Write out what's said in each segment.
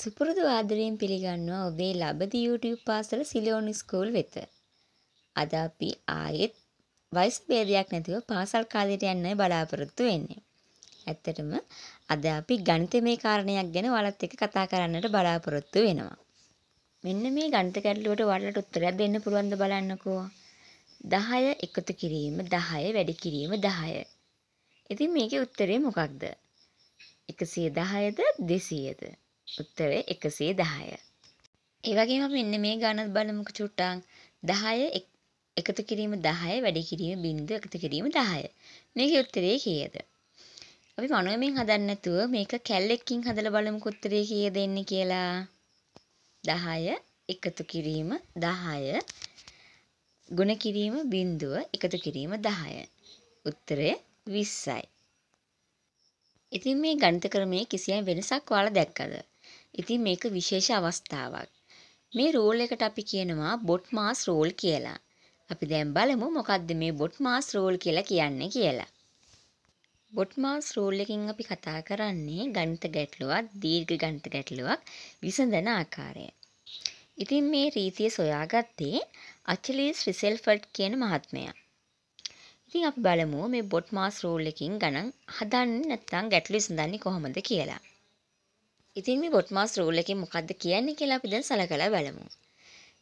සුපුරුදු ආදරයෙන් පිළිගන්නවා ඔබේ ලබදි YouTube පාසල සිලෝන් ස්කූල් වෙත. අද අපි ආයෙත් වයස් භේදයක් නැතිව පාසල් කාලයට යන්න බලාපොරොත්තු වෙන්නේ. ඇත්තටම අද අපි ගණිතමය කාරණයක් ගැන ඔයාලත් එක්ක කතා කරන්නට බලාපොරොත්තු වෙනවා. මෙන්න මේ ගණිත ගැටලුවට ඔයාලට උත්තරයක් දෙන්න පුළුවන්ද බලන්නකෝ. 10 එකතු කිරීම 10 වැඩි කිරීම 10. ඉතින් මේකේ උත්තරේ මොකක්ද? 110ද 200ද? උත්තර එකසේ දහය. ඒවගේම මෙන්න මේ ගණත් බලමුක චුට්ටාන් දහය එකතු කිරීම දහය වැඩි කිරීම බින්ඳ එකතු කිරීම දහය මේක උත්තරේ කියද. අපි මනුවමින් හදන්නතුව මේක කැල්ලෙක්කින් හදල බලමු කුත්තරේ කිය දෙන්න කියලා දහය එකතු කිරීම දහය ගුණ කිරීම බින්දුව එකතු කිරීම දහය උත්තරය විස්සයි. ඉතින් මේ ගණිත ක්‍රමයේ කිසියම් වෙනසක් ඔයාලා දැක්කද? ඉතින් මේක විශේෂ අවස්ථාවක්. මේ රෝල් එකට අපි කියනවා බොට් මාස් රෝල් කියලා. අපි දැන් බලමු මොකද්ද මේ බොට් මාස් රෝල් කියලා කියන්නේ කියලා. බොට් මාස් රෝල් එකෙන් අපි කතා කරන්නේ ගණිත ගැටලුවක්, දීර්ඝ ගණිත ගැටලුවක් විසඳන ආකාරය. ඉතින් මේ රීතිය සොයාගත්තේ අචලිස් රිසෙල්ෆර්ඩ් කියන මහත්මයා. ඉතින් අපි බලමු මේ බොට් මාස් රෝල් එකකින් ගණන් හදන්නේ නැත්නම් ගැටලු විසඳන්නේ කොහොමද කියලා. ඉතින් මේ බොට්මාස් රූල් එකේ මොකද්ද කියන්නේ කියලා අපි දැන් සලකලා බලමු.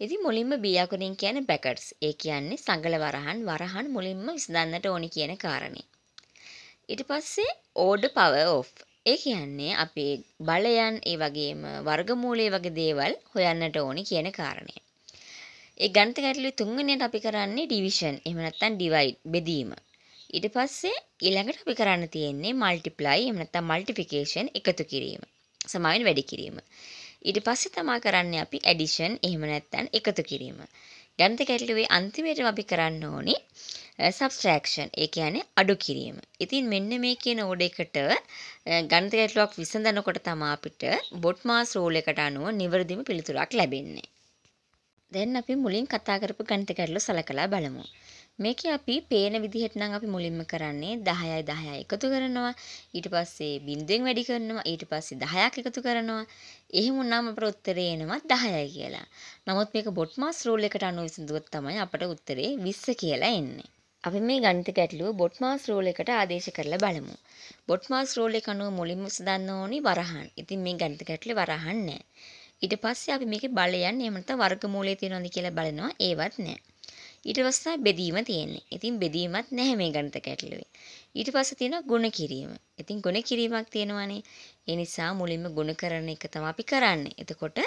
ඉතින් මුලින්ම B අකුරින් කියන්නේ බැකට්ස්. ඒ කියන්නේ සංගල වරහන් වරහන් මුලින්ම විසඳන්නට ඕනි කියන කාරණේ. ඊට පස්සේ order power of. ඒ කියන්නේ අපේ බලයන් ඒ වගේම වර්ගමූලයේ වගේ දේවල් හොයන්නට ඕනි කියන කාරණය. ඒ ගණිත ගැටලුවේ තුන්වෙනියට අපි කරන්නේ division. එහෙම නැත්නම් divide බෙදීම. ඊට පස්සේ ඊළඟට අපි කරන්න තියෙන්නේ multiply. එහෙම නැත්නම් multiplication එකතු කිරීම. සමාවෙන් වැඩි කිරීම. ඊට පස්සේ තමා කරන්නේ අපි ඇඩිෂන් එහෙම නැත්නම් එකතු කිරීම. ගණිත ගැටලුවේ අන්තිමේටම අපි කරන්න ඕනේ සබ්ස්ට්‍රැක්ෂන්. ඒ කියන්නේ අඩු කිරීම. ඉතින් මෙන්න මේ කියන ඕඩ එකට ගණිත ගැටලුවක් විසඳනකොට තමයි අපිට බොට්මාස් රූල් එකට අනුව නිවැරදිම පිළිතුරක් ලැබෙන්නේ. දැන් අපි මුලින් කතා කරපු ගණිත ගැටලු සලකලා බලමු. මේක අපි පේන විදිහට නම් අපි මුලින්ම කරන්නේ 10යි 10යි එකතු කරනවා ඊට පස්සේ බිඳුවෙන් වැඩි කරනවා ඊට පස්සේ 10ක් එකතු කරනවා එහෙම වුණාම අපට උත්තරේ එනවා 10යි කියලා. නමුත් මේක බොට්මාස් රූල් එකට අනුව විසඳුවොත් තමයි අපට උත්තරේ 20 කියලා එන්නේ. අපි මේ ගණිත ගැටලුව බොට්මාස් රූල් එකට ආදේශ කරලා බලමු. බොට්මාස් රූල් එක අනුව මුලින්ම විසඳන්න ඕනි වරහන්. ඉතින් මේ ගණිත ගැටලුවේ වරහන් නැහැ. ඊට පස්සේ අපි මේකේ බලයන් එහෙම නැත්නම් වර්ගමූලයේ තියෙනවද කියලා බලනවා ඒවත් නැහැ. ඊට පස්සේ බෙදීම තියෙන්නේ. ඉතින් බෙදීමත් නැහැ මේ ගණිත කැටලුවේ. ඊට පස්සේ තියෙනවා ගුණ කිරීම. ඉතින් ගුණ කිරීමක් තියෙනවානේ. ඒ නිසා මුලින්ම ගුණ කරන එක තමයි අපි කරන්නේ. එතකොට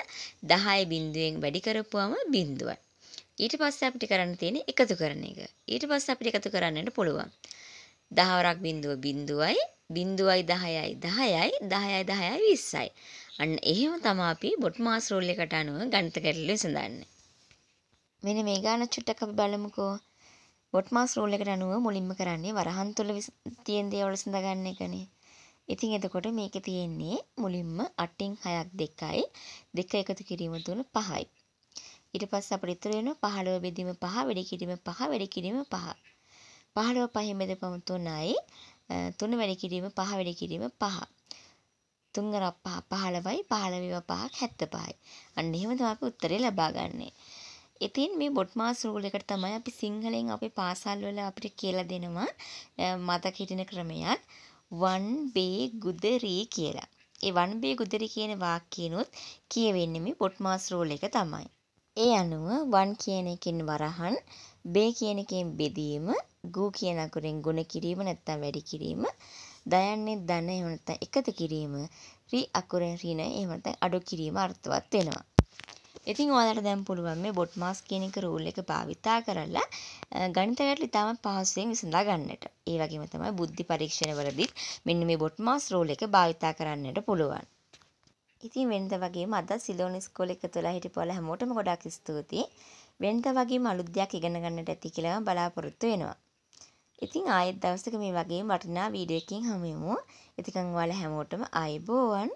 10 බිඳුවෙන් වැඩි කරපුවම බිඳුවයි. ඊට පස්සේ අපිට කරන්න තියෙන්නේ එකතු කරන එක. ඊට පස්සේ අපිට එකතු කරන්නට පුළුවන්. 10 වරක් බිඳුව බිඳුවයි බිඳුවයි 10යි 10යි 10යි 10යි 20යි. අන්න එහෙම තමයි අපි බොට්මාස් රූල් එකට අනුව ගණිත කැටලුවේ සඳහන්නේ. මෙන්න මේ ගාන චුට්ටක් අපි බලමුකෝ බොට්මාස් රූල් එකට අනුව මුලින්ම කරන්නේ වරහන් තුල තියෙන දේවල් සඳහන් එකනේ ඉතින් එතකොට මේකේ තියෙන්නේ මුලින්ම 8න් 6ක් 2යි 2 එකතු කිරීම තුන 5යි ඊට පස්සේ අපිට ඉතුරු වෙනවා 15 බෙදීම 5 වැඩි කිරීම 5 වැඩි කිරීම 5 15 පහෙන් බෙදපම 3යි 3 වැඩි කිරීම 5 වැඩි කිරීම 5 3 ගරක් 5 15යි 15 5ක් 75යි අන්න එහෙම තමයි අපි උත්තරේ ලබා ගන්නේ ඉතින් මේ බොට්මාස් රූල් එකට තමයි අපි සිංහලෙන් අපේ පාසල් වල අපිට කියලා දෙනවා මතක හිටින ක්‍රමයක් වන් බේ ගුදරී කියලා. ඒ වන් බේ ගුදරී කියන වාක්‍යනොත් කියවෙන්නේ මේ බොට්මාස් රූල් එක තමයි. ඒ අනුව වන් කියන එකෙන් වරහන්, බේ කියන එකෙන් බෙදීම, ගු කියන අකුරෙන් ගුණ කිරීම නැත්නම් වැඩි කිරීම, දයන්නේ දන එහෙම නැත්නම් එකතු කිරීම, රි අකුරෙන් රින එහෙම නැත්නම් අඩු කිරීම අර්ථවත් වෙනවා. ඉතින් ඔයාලට දැන් පුළුවන් මේ බොට් මාස් කියන එක රූල් එක භාවිතා කරලා ගණිත ගැටලු ඉතාම පහසුවෙන් විසඳා ගන්නට. ඒ වගේම තමයි බුද්ධි පරීක්ෂණවලදීත් මෙන්න මේ බොට් මාස් රූල් එක භාවිතා කරන්නට පුළුවන්. ඉතින් වෙනද වගේම අද සිලෝන් ඉස්කෝලේ එක තුළ හිටපුවල හැමෝටම ගොඩක් ස්තුතියි. වෙනද වගේම අලුත් දෙයක් ඉගෙන ගන්නට ඇති කියලා බලාපොරොත්තු වෙනවා. ඉතින් ආයෙත් දවසක මේ වගේ වටිනා වීඩියෝ එකකින් හමු වෙමු. ඉතින් ඔයාලා හැමෝටම ආයුබෝවන්.